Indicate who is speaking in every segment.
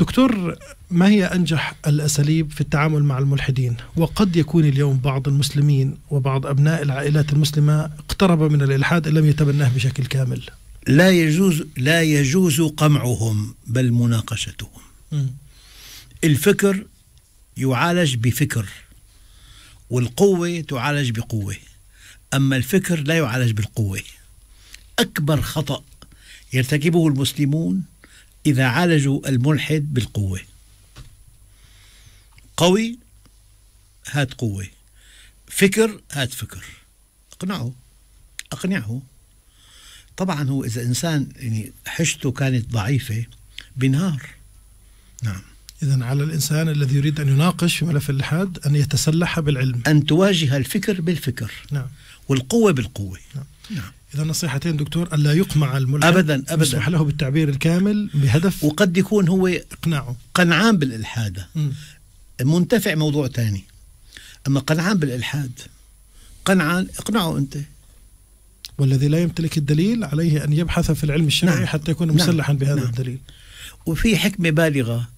Speaker 1: دكتور ما هي أنجح الأساليب في التعامل مع الملحدين وقد يكون اليوم بعض المسلمين وبعض أبناء العائلات المسلمة اقترب من الإلحاد إن لم يتبناه بشكل كامل
Speaker 2: لا يجوز لا يجوز قمعهم بل مناقشتهم م. الفكر يعالج بفكر والقوة تعالج بقوة أما الفكر لا يعالج بالقوة أكبر خطأ يرتكبه المسلمون إذا عالجوا الملحد بالقوة قوي هات قوة فكر هات فكر اقنعه اقنعه
Speaker 1: طبعا هو إذا إنسان يعني حشته كانت ضعيفة بنهار نعم إذا على الإنسان الذي يريد أن يناقش في ملف الالحاد أن يتسلح بالعلم أن تواجه الفكر بالفكر نعم والقوة بالقوة نعم, نعم. إذا نصيحتين دكتور ألا يقمع الملحد أبدا أبدا يسمح له بالتعبير الكامل بهدف وقد يكون هو إقناعه قنعان بالإلحاد منتفع موضوع ثاني أما قنعان بالإلحاد قنعان اقنعه أنت والذي لا يمتلك الدليل عليه أن يبحث في العلم الشرعي نعم. حتى يكون مسلحا نعم. بهذا نعم. الدليل وفي
Speaker 2: حكمة بالغة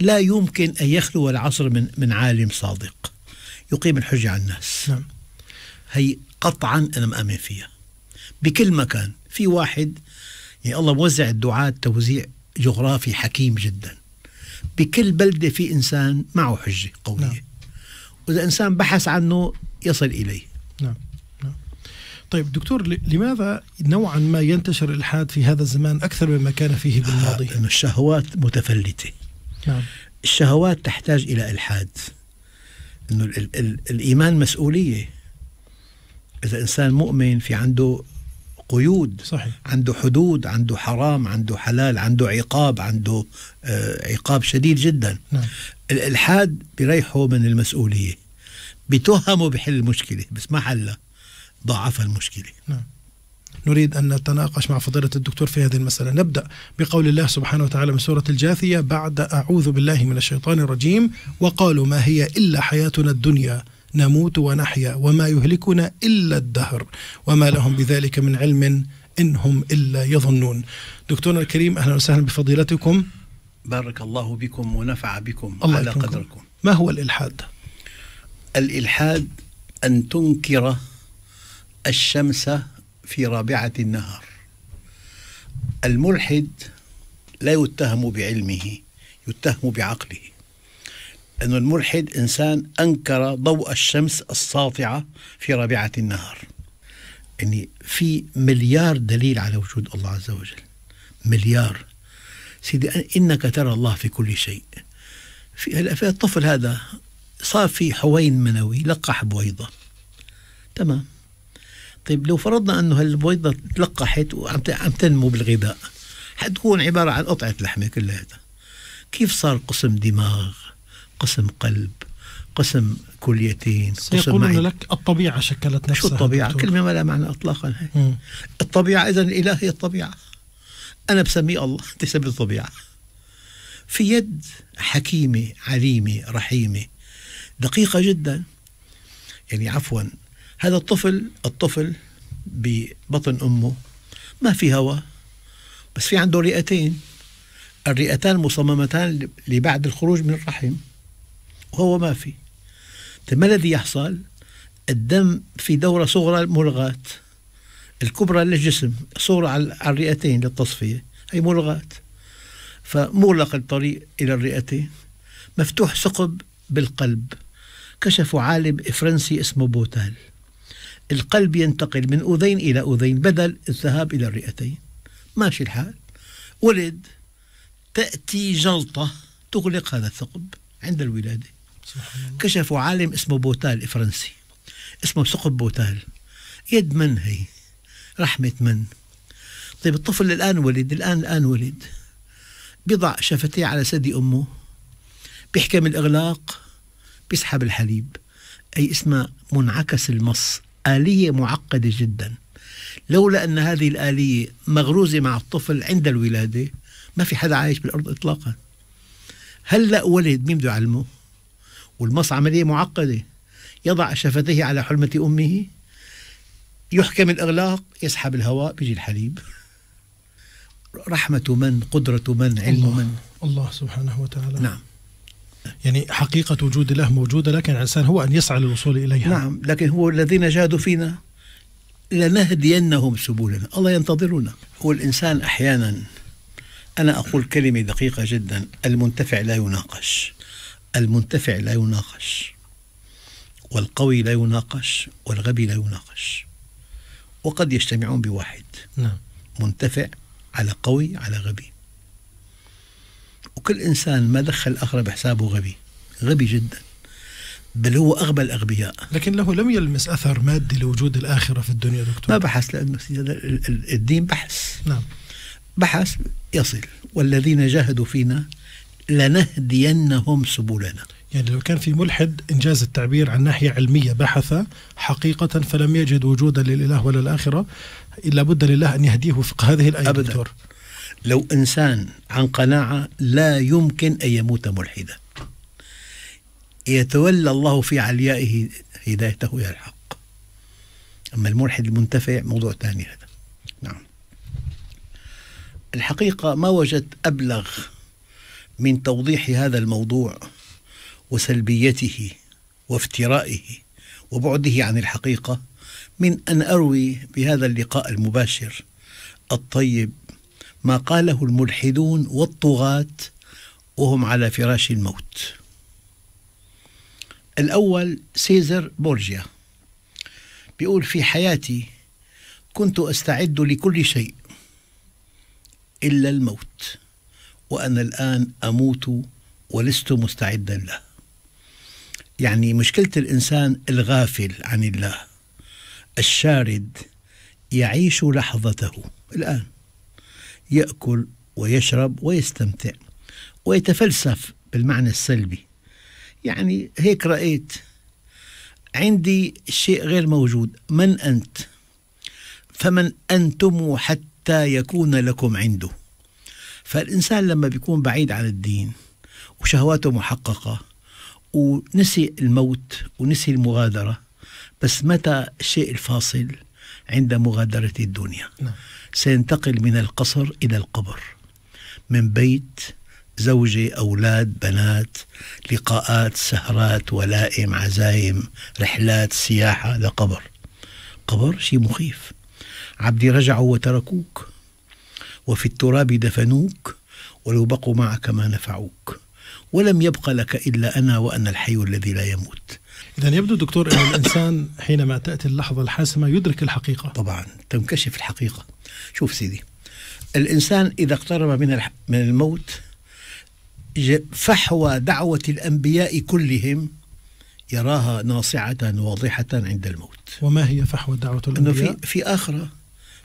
Speaker 2: لا يمكن أن يخلو العصر من, من عالم صادق يقيم الحجة على الناس نعم. هي قطعا أنا مأمن فيها بكل مكان في واحد يعني الله موزع الدعاة توزيع جغرافي حكيم جدا بكل بلدة في إنسان معه حجة قوية نعم. وإذا إنسان بحث عنه يصل إليه
Speaker 1: نعم, نعم. طيب دكتور لماذا نوعا ما ينتشر الالحاد في هذا الزمان اكثر مما كان فيه آه، بالماضي؟ الشهوات متفلته. نعم. الشهوات تحتاج الى الحاد. انه
Speaker 2: الايمان مسؤوليه. اذا انسان مؤمن في عنده قيود صحيح. عنده حدود عنده حرام عنده حلال عنده عقاب عنده آه، عقاب شديد جدا نعم. الإلحاد بيريحه من المسؤولية
Speaker 1: بتهمه بحل المشكلة بس ما حلها ضاعف المشكلة نعم. نريد أن نتناقش مع فضيلة الدكتور في هذه المسألة نبدأ بقول الله سبحانه وتعالى من سورة الجاثية بعد أعوذ بالله من الشيطان الرجيم وقالوا ما هي إلا حياتنا الدنيا نموت ونحيا وما يهلكنا إلا الدهر وما لهم بذلك من علم إنهم إلا يظنون دكتورنا الكريم أهلا وسهلا بفضيلتكم
Speaker 2: بارك الله بكم ونفع بكم الله على يكونكم. قدركم
Speaker 1: ما هو الإلحاد؟
Speaker 2: الإلحاد أن تنكر الشمس في رابعة النهار الملحد لا يتهم بعلمه يتهم بعقله أن الملحد إنسان أنكر ضوء الشمس الساطعة في رابعة النهار يعني في مليار دليل على وجود الله عز وجل مليار سيدي إنك ترى الله في كل شيء في الطفل هذا صار في حوين منوي لقح بويضة تمام طيب لو فرضنا أنه هالبويضة تلقحت وعم تنمو بالغذاء حتكون عبارة عن قطعة لحمة كلها كيف صار قسم دماغ قسم قلب قسم كليتين سيقولون قسم لك الطبيعة شكلت نفسها شو الطبيعة دكتور. كلمة ما لها معنى إطلاقا هي. الطبيعة إذا الإله هي الطبيعة أنا بسميه الله أنت سميه الطبيعة في يد حكيمة عليمة رحيمة دقيقة جدا يعني عفوا هذا الطفل الطفل ببطن أمه ما في هواء بس في عنده رئتين الرئتان مصممتان لبعد الخروج من الرحم وهو ما في طيب، ما الذي يحصل الدم في دورة صغرى ملغاة الكبرى للجسم صغرى على الرئتين للتصفية هي ملغاة فمغلق الطريق إلى الرئتين مفتوح ثقب بالقلب كشف عالم فرنسي اسمه بوتال القلب ينتقل من أذين إلى أذين بدل الذهاب إلى الرئتين ماشي الحال ولد تأتي جلطة تغلق هذا الثقب عند الولادة كشفوا عالم اسمه بوتال فرنسي اسمه ثقب بوتال يد من هي رحمة من طيب الطفل الآن ولد الآن الآن ولد بيضع شفتيه على ثدي أمه بيحكم الإغلاق بيسحب الحليب أي اسمها منعكس المص آلية معقدة جدا لولا أن هذه الآلية مغروزة مع الطفل عند الولادة ما في حدا عايش بالأرض إطلاقا هلأ ولد مين بده يعلمه والمص عملية معقدة يضع شفتيه على حلمة أمه يحكم الإغلاق يسحب
Speaker 1: الهواء بيجي الحليب رحمة من قدرة من علم الله من الله سبحانه وتعالى نعم يعني حقيقة وجود الله موجودة لكن الإنسان هو أن يسعى للوصول إليها نعم لكن هو الذين جاهدوا فينا لنهدينهم سبلنا
Speaker 2: الله ينتظرنا هو الإنسان أحيانا أنا أقول كلمة دقيقة جدا المنتفع لا يناقش المنتفع لا يناقش والقوي لا يناقش والغبي لا يناقش وقد يجتمعون بواحد نعم. منتفع على قوي على غبي وكل إنسان ما دخل الآخر بحسابه غبي غبي جدا بل هو أغبى الأغبياء لكن له لم يلمس أثر مادي لوجود الآخرة في الدنيا دكتور ما بحث لأنه الدين بحث نعم بحث يصل والذين جاهدوا فينا
Speaker 1: لنهدينهم سبلنا يعني لو كان في ملحد إنجاز التعبير عن ناحية علمية بحثة حقيقة فلم يجد وجودا للإله ولا الآخرة إلا بد لله أن يهديه وفق هذه الآية أبدا دكتور.
Speaker 2: لو إنسان عن قناعة لا يمكن أن يموت ملحدا يتولى الله في عليائه هدايته إلى الحق أما الملحد المنتفع موضوع ثاني هذا نعم الحقيقة ما وجدت أبلغ من توضيح هذا الموضوع وسلبيته وافترائه وبعده عن الحقيقه من ان اروي بهذا اللقاء المباشر الطيب ما قاله الملحدون والطغاه وهم على فراش الموت الاول سيزر بورجيا بيقول في حياتي كنت استعد لكل شيء الا الموت وأنا الآن أموت ولست مستعدا له يعني مشكلة الإنسان الغافل عن الله الشارد يعيش لحظته الآن يأكل ويشرب ويستمتع ويتفلسف بالمعنى السلبي يعني هيك رأيت عندي شيء غير موجود من أنت فمن أنتم حتى يكون لكم عنده فالإنسان لما بيكون بعيد عن الدين وشهواته محققة ونسي الموت ونسي المغادرة بس متى الشيء الفاصل عند مغادرة الدنيا نعم. سينتقل من القصر إلى القبر من بيت زوجة أولاد بنات لقاءات سهرات ولائم عزايم رحلات سياحة لقبر قبر شيء مخيف عبدي رجعوا وتركوك وفي التراب دفنوك ولو بقوا معك ما
Speaker 1: نفعوك ولم يبق لك إلا أنا وأنا الحي الذي لا يموت إذا يبدو دكتور أن الإنسان حينما تأتي اللحظة الحاسمة يدرك الحقيقة طبعا تنكشف الحقيقة شوف سيدي
Speaker 2: الإنسان إذا اقترب من من الموت فحوى دعوة الأنبياء كلهم يراها ناصعة
Speaker 1: واضحة عند الموت وما هي فحوى دعوة الأنبياء؟ أنه
Speaker 2: في, في آخرة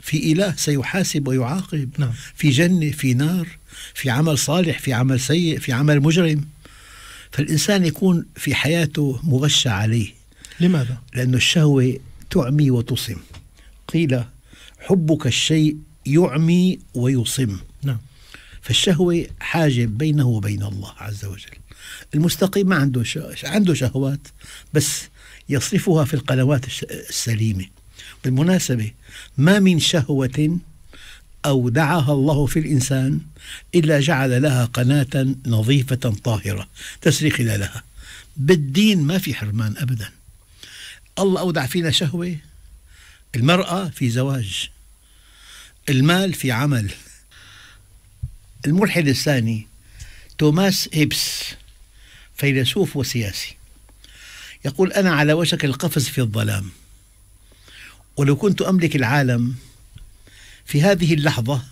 Speaker 2: في إله سيحاسب ويعاقب نعم. في جنة في نار في عمل صالح في عمل سيء في عمل مجرم فالإنسان يكون في حياته مغشى عليه لماذا؟ لأن الشهوة تعمي وتصم قيل حبك الشيء يعمي ويصم نعم. فالشهوة حاجب بينه وبين الله عز وجل المستقيم ما عنده عنده شهوات بس يصرفها في القنوات السليمه بالمناسبة ما من شهوة أودعها الله في الإنسان إلا جعل لها قناة نظيفة طاهرة تسري خلالها بالدين ما في حرمان أبدا الله أودع فينا شهوة المرأة في زواج المال في عمل الملحد الثاني توماس هيبس فيلسوف وسياسي يقول أنا على وشك القفز في الظلام ولو كنت أملك العالم في هذه اللحظة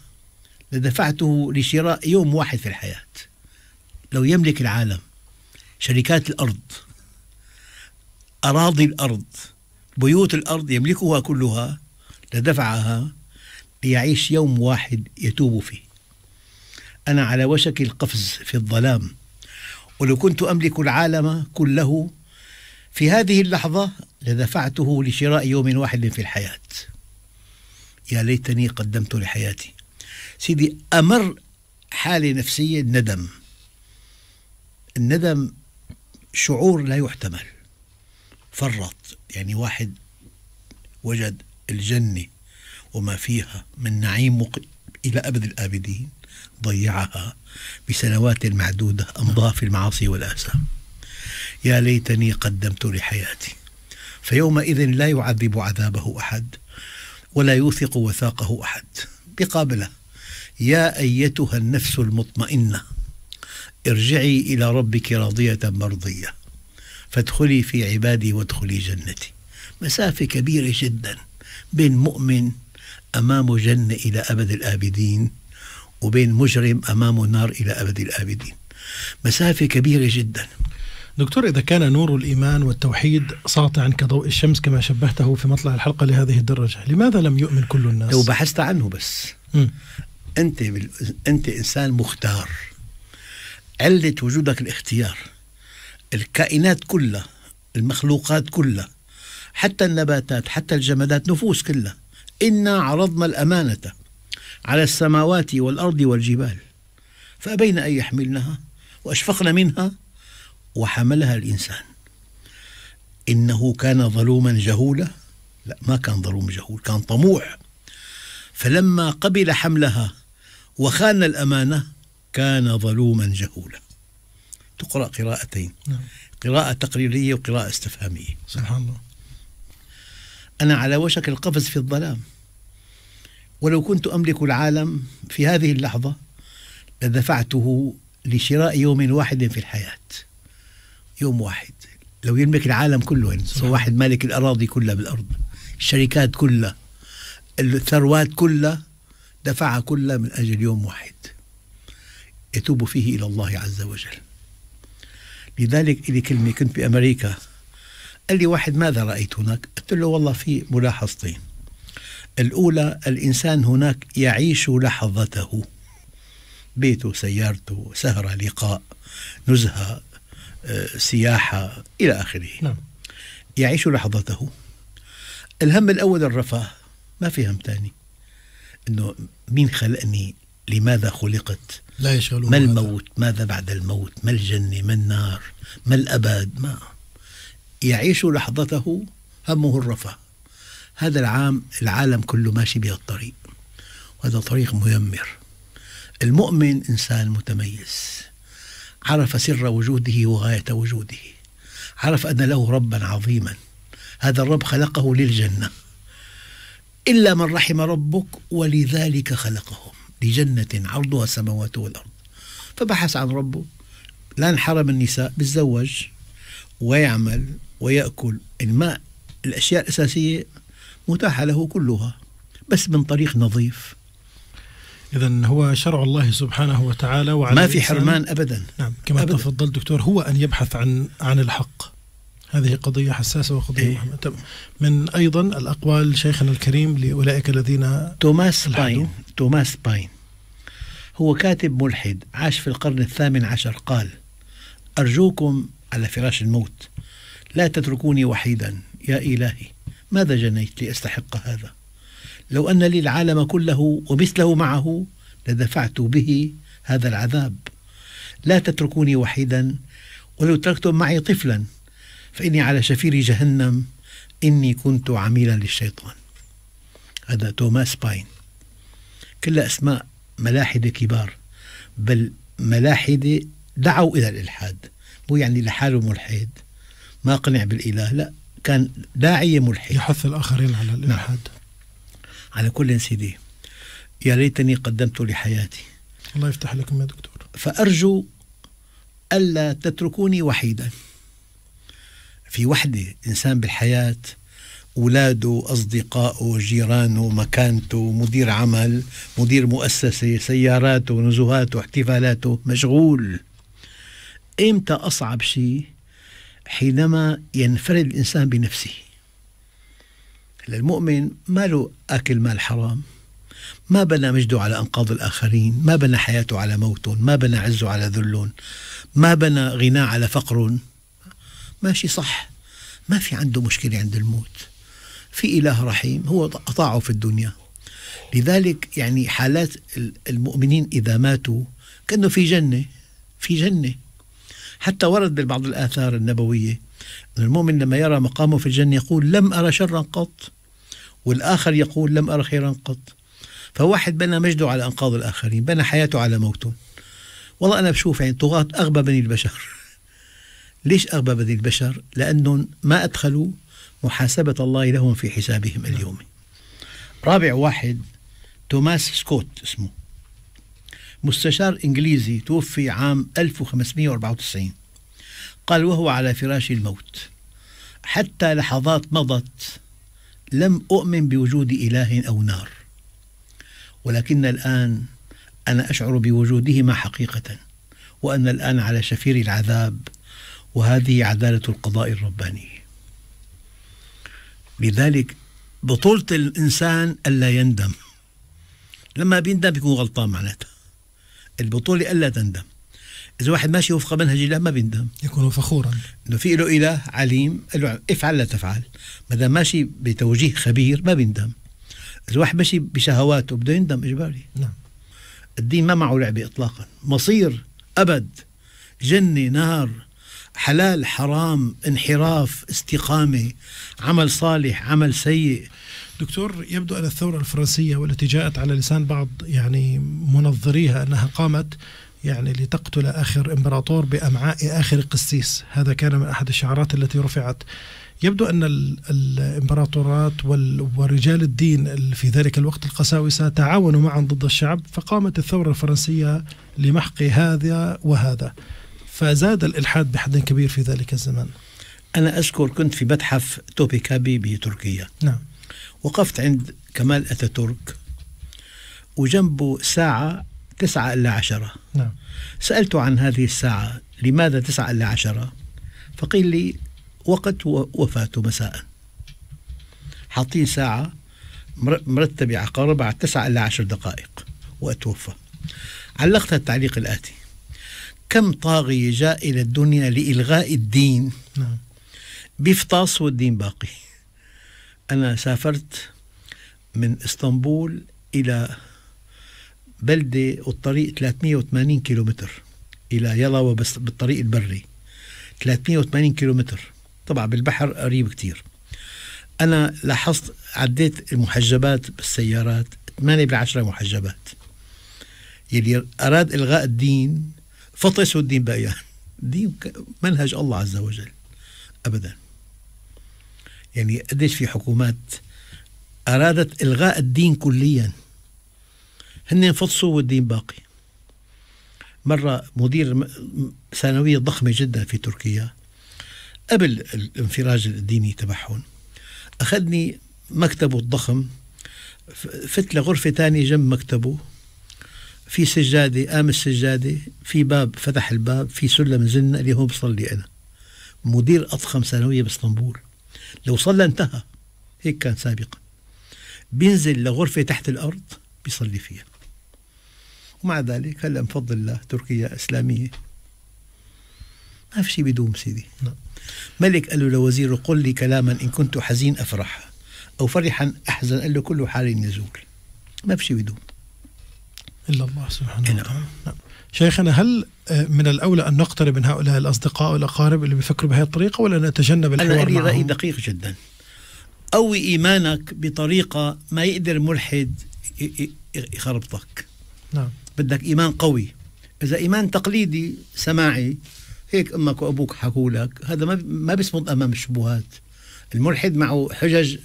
Speaker 2: لدفعته لشراء يوم واحد في الحياة لو يملك العالم شركات الأرض أراضي الأرض بيوت الأرض يملكها كلها لدفعها ليعيش يوم واحد يتوب فيه أنا على وشك القفز في الظلام ولو كنت أملك العالم كله في هذه اللحظة لدفعته لشراء يوم واحد في الحياة يا ليتني قدمت لحياتي سيدي أمر حالة نفسية الندم الندم شعور لا يحتمل فرط يعني واحد وجد الجنة وما فيها من نعيم مق... إلى أبد الآبدين ضيعها بسنوات معدودة أمضاها في المعاصي والآثام يا ليتني قدمت لحياتي فيومئذ لا يعذب عذابه احد ولا يوثق وثاقه احد بقابله يا ايتها النفس المطمئنه ارجعي الى ربك راضيه مرضيه فادخلي في عبادي وادخلي جنتي مسافه كبيره جدا بين مؤمن امامه جنه الى ابد الابدين وبين مجرم امامه نار الى ابد الابدين
Speaker 1: مسافه كبيره جدا دكتور إذا كان نور الإيمان والتوحيد ساطعا كضوء الشمس كما شبهته في مطلع الحلقة لهذه الدرجة لماذا لم يؤمن كل الناس؟ لو بحثت
Speaker 2: عنه بس م. أنت بال... أنت إنسان مختار علة وجودك الاختيار الكائنات كلها المخلوقات كلها حتى النباتات حتى الجمادات نفوس كلها إنا عرضنا الأمانة على السماوات والأرض والجبال فأبين أن يحملنها وأشفقن منها وحملها الإنسان إنه كان ظلوما جهولا لا ما كان ظلوم جهول كان طموح فلما قبل حملها وخان الأمانة كان ظلوما جهولا تقرأ قراءتين نعم. قراءة تقريرية وقراءة استفهامية سبحان الله أنا على وشك القفز في الظلام ولو كنت أملك العالم في هذه اللحظة لدفعته لشراء يوم واحد في الحياة يوم واحد لو يملك العالم كله يعني واحد مالك الأراضي كلها بالأرض الشركات كلها الثروات كلها دفعها كلها من أجل يوم واحد يتوب فيه إلى الله عز وجل لذلك لي كلمة كنت بأمريكا قال لي واحد ماذا رأيت هناك قلت له والله في ملاحظتين الأولى الإنسان هناك يعيش لحظته بيته سيارته سهرة لقاء نزهة سياحة إلى آخره نعم. يعيش لحظته الهم الأول الرفاه ما في هم ثاني أنه مين خلقني لماذا خلقت لا يشغلون ما الموت ماذا بعد الموت ما الجنة ما النار ما الأبد ما يعيش لحظته همه الرفاه هذا العام العالم كله ماشي بهذا الطريق وهذا طريق ميمر المؤمن إنسان متميز عرف سر وجوده وغاية وجوده عرف أن له ربا عظيما هذا الرب خلقه للجنة إلا من رحم ربك ولذلك خلقهم لجنة عرضها السماوات والأرض فبحث عن ربه لا انحرم النساء بيتزوج ويعمل ويأكل الماء الأشياء الأساسية متاحة له كلها بس من طريق
Speaker 1: نظيف إذا هو شرع الله سبحانه وتعالى وعلى ما في حرمان أبدا نعم كما أبداً. تفضل دكتور هو أن يبحث عن عن الحق هذه قضية حساسة وقضية إيه؟ مهمة من أيضا الأقوال شيخنا الكريم لأولئك الذين توماس
Speaker 2: باين توماس باين هو كاتب ملحد عاش في القرن الثامن عشر قال أرجوكم على فراش الموت لا تتركوني وحيدا يا إلهي ماذا جنيت لأستحق هذا لو أن لي العالم كله ومثله معه لدفعت به هذا العذاب لا تتركوني وحيدا ولو تركتم معي طفلا فإني على شفير جهنم إني كنت عميلا للشيطان هذا توماس باين كلها أسماء ملاحدة كبار بل ملاحدة دعوا إلى الإلحاد مو يعني لحاله ملحد ما قنع بالإله لا كان داعية ملحد يحث الآخرين على نعم. الإلحاد نعم. على كل سيدي يا ليتني قدمت لحياتي
Speaker 1: الله يفتح لكم يا دكتور
Speaker 2: فأرجو ألا تتركوني وحيدا في وحدة إنسان بالحياة أولاده أصدقائه جيرانه مكانته مدير عمل مدير مؤسسة سياراته نزهاته احتفالاته مشغول إمتى أصعب شيء حينما ينفرد الإنسان بنفسه المؤمن ما له أكل مال حرام ما بنى مجده على أنقاض الآخرين ما بنى حياته على موت ما بنى عزه على ذل ما بنى غناه على فقر ماشي صح ما في عنده مشكلة عند الموت في إله رحيم هو أطاعه في الدنيا لذلك يعني حالات المؤمنين إذا ماتوا كأنه في جنة في جنة حتى ورد ببعض الآثار النبوية أن المؤمن لما يرى مقامه في الجنة يقول لم أرى شرا قط والآخر يقول لم أر خيرا قط فواحد بنى مجده على أنقاض الآخرين بنى حياته على موته والله أنا بشوف يعني طغاة أغبى بني البشر ليش أغبى بني البشر لأنهم ما أدخلوا محاسبة الله لهم في حسابهم اليومي رابع واحد توماس سكوت اسمه مستشار إنجليزي توفي عام 1594 قال وهو على فراش الموت حتى لحظات مضت لم أؤمن بوجود إله أو نار ولكن الآن أنا أشعر بوجودهما حقيقة وأنا الآن على شفير العذاب وهذه عدالة القضاء الرباني لذلك بطولة الإنسان ألا يندم لما بيندم بيكون غلطان معناتها البطولة ألا تندم اذا واحد ماشي وفق منهج الله ما بيندم
Speaker 1: يكون فخورا
Speaker 2: انه في له اله عليم قال له افعل لا تفعل ما دام ماشي بتوجيه خبير ما بيندم اذا واحد ماشي بشهواته بده يندم اجباري نعم الدين ما معه لعبه اطلاقا مصير ابد جنه نار حلال حرام انحراف استقامه عمل صالح عمل سيء
Speaker 1: دكتور يبدو أن الثورة الفرنسية والتي جاءت على لسان بعض يعني منظريها أنها قامت يعني لتقتل آخر إمبراطور بأمعاء آخر قسيس هذا كان من أحد الشعارات التي رفعت يبدو أن الإمبراطورات ورجال الدين في ذلك الوقت القساوسة تعاونوا معا ضد الشعب فقامت الثورة الفرنسية لمحق هذا وهذا فزاد الإلحاد بحد كبير في ذلك الزمان أنا أذكر كنت في متحف
Speaker 2: توبيكابي بتركيا نعم وقفت عند كمال أتاتورك وجنبه ساعة تسعة إلا عشرة نعم. سألت عن هذه الساعة لماذا تسعة إلا عشرة فقيل لي وقت وفاته مساء حاطين ساعة مرتبة عقارب بعد تسعة إلا عشر دقائق وأتوفى علقت التعليق الآتي كم طاغية جاء إلى الدنيا لإلغاء الدين نعم. بيفطاس والدين باقي أنا سافرت من إسطنبول إلى بلدة والطريق 380 كيلومتر إلى يلا بس بالطريق البري 380 كيلومتر طبعا بالبحر قريب كتير أنا لاحظت عديت المحجبات بالسيارات 8 بالعشرة محجبات يلي أراد إلغاء الدين فطس الدين بقية الدين يعني. منهج الله عز وجل أبدا يعني قديش في حكومات أرادت إلغاء الدين كلياً هن فطسوا والدين باقي مرة مدير ثانوية ضخمة جدا في تركيا قبل الانفراج الديني تبعهم أخذني مكتبه الضخم فت لغرفة تانية جنب مكتبه في سجادة قام السجادة في باب فتح الباب في سلم زن اللي هون بصلي أنا مدير أضخم ثانوية باسطنبول لو صلى انتهى هيك كان سابقا بينزل لغرفة تحت الأرض بيصلي فيها ومع ذلك هلا بفضل الله تركيا اسلاميه ما في شيء بدوم سيدي نعم. ملك قال له لوزيره قل لي كلاما ان كنت حزين افرح او فرحا احزن قال له كل حال يزول ما في شيء
Speaker 1: بدوم الا الله سبحانه نعم. وتعالى نعم. شيخنا هل آه، من الاولى ان نقترب من هؤلاء الاصدقاء والاقارب اللي بيفكروا بهذه الطريقه ولا نتجنب الحوار انا لي راي
Speaker 2: دقيق جدا قوي ايمانك بطريقه ما يقدر ملحد يخربطك نعم بدك إيمان قوي إذا إيمان تقليدي سماعي هيك أمك وأبوك حكوا لك هذا ما ما بيصمد أمام الشبهات الملحد معه حجج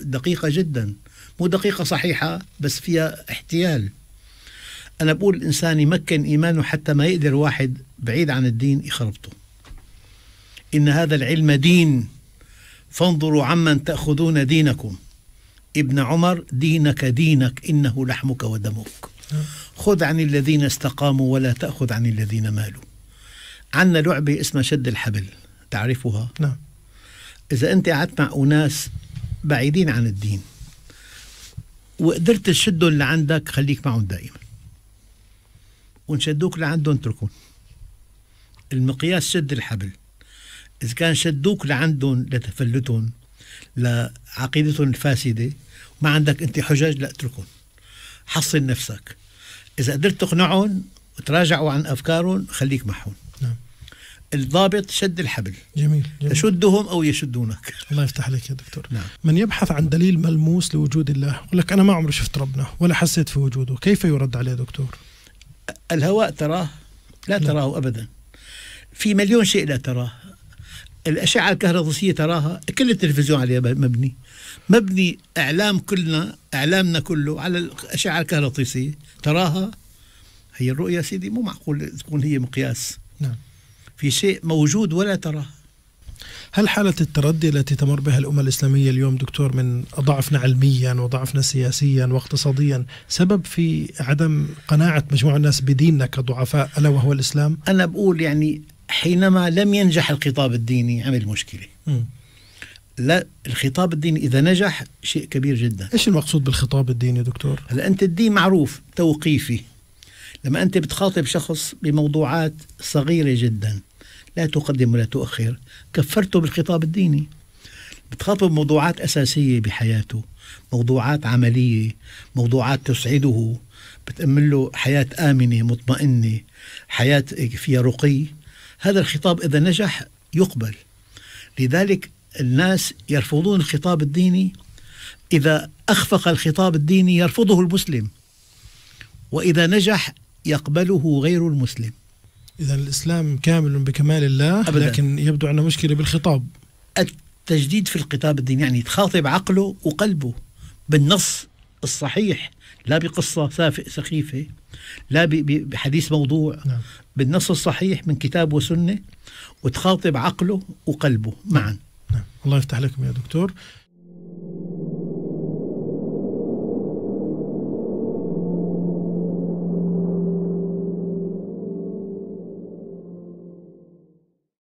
Speaker 2: دقيقة جدا مو دقيقة صحيحة بس فيها احتيال أنا بقول الإنسان يمكن إيمانه حتى ما يقدر واحد بعيد عن الدين يخربطه إن هذا العلم دين فانظروا عمن تأخذون دينكم ابن عمر دينك دينك إنه لحمك ودمك خذ عن الذين استقاموا ولا تأخذ عن الذين مالوا عندنا لعبة اسمها شد الحبل تعرفها؟ نعم إذا أنت قعدت مع أناس بعيدين عن الدين وقدرت تشدهم لعندك خليك معهم دائما ونشدوك لعندهم اتركهم المقياس شد الحبل إذا كان شدوك لعندهم لتفلتهم لعقيدتهم الفاسدة ما عندك أنت حجج لا اتركهم حصن نفسك إذا قدرت تقنعهم وتراجعوا عن أفكارهم خليك معهم نعم. الضابط شد الحبل جميل, جميل. تشدهم أو يشدونك
Speaker 1: الله يفتح عليك يا دكتور نعم. من يبحث عن دليل ملموس لوجود الله يقول لك أنا ما عمري شفت ربنا ولا حسيت في وجوده كيف يرد عليه دكتور
Speaker 2: الهواء تراه لا, لا. نعم. تراه أبدا في مليون شيء لا تراه الأشعة الكهربائية تراها كل التلفزيون عليها مبني مبني إعلام كلنا إعلامنا كله على الأشعة الكهربائية تراها هي الرؤية سيدي مو معقول تكون هي مقياس نعم. في شيء موجود ولا تراه
Speaker 1: هل حالة التردي التي تمر بها الأمة الإسلامية اليوم دكتور من ضعفنا علميا وضعفنا سياسيا واقتصاديا سبب في عدم قناعة مجموعة الناس بديننا كضعفاء ألا وهو الإسلام؟ أنا بقول يعني حينما لم ينجح الخطاب الديني عمل مشكله م. لا
Speaker 2: الخطاب الديني اذا نجح شيء كبير جدا ايش المقصود بالخطاب الديني دكتور هلا انت الدين معروف توقيفي لما انت بتخاطب شخص بموضوعات صغيره جدا لا تقدم ولا تؤخر كفرته بالخطاب الديني بتخاطب موضوعات اساسيه بحياته موضوعات عمليه موضوعات تسعده بتأمن له حياه امنه مطمئنه حياه فيها رقي هذا الخطاب إذا نجح يقبل لذلك الناس يرفضون الخطاب الديني إذا أخفق الخطاب الديني يرفضه المسلم
Speaker 1: وإذا نجح يقبله غير المسلم إذا الإسلام كامل بكمال الله أبداً. لكن يبدو أن مشكلة بالخطاب التجديد في الخطاب الديني يعني تخاطب عقله وقلبه بالنص الصحيح لا
Speaker 2: بقصة سخيفة لا بحديث موضوع نعم. بالنص الصحيح من كتاب وسنة وتخاطب عقله وقلبه معا نعم.
Speaker 1: نعم. الله يفتح لكم يا دكتور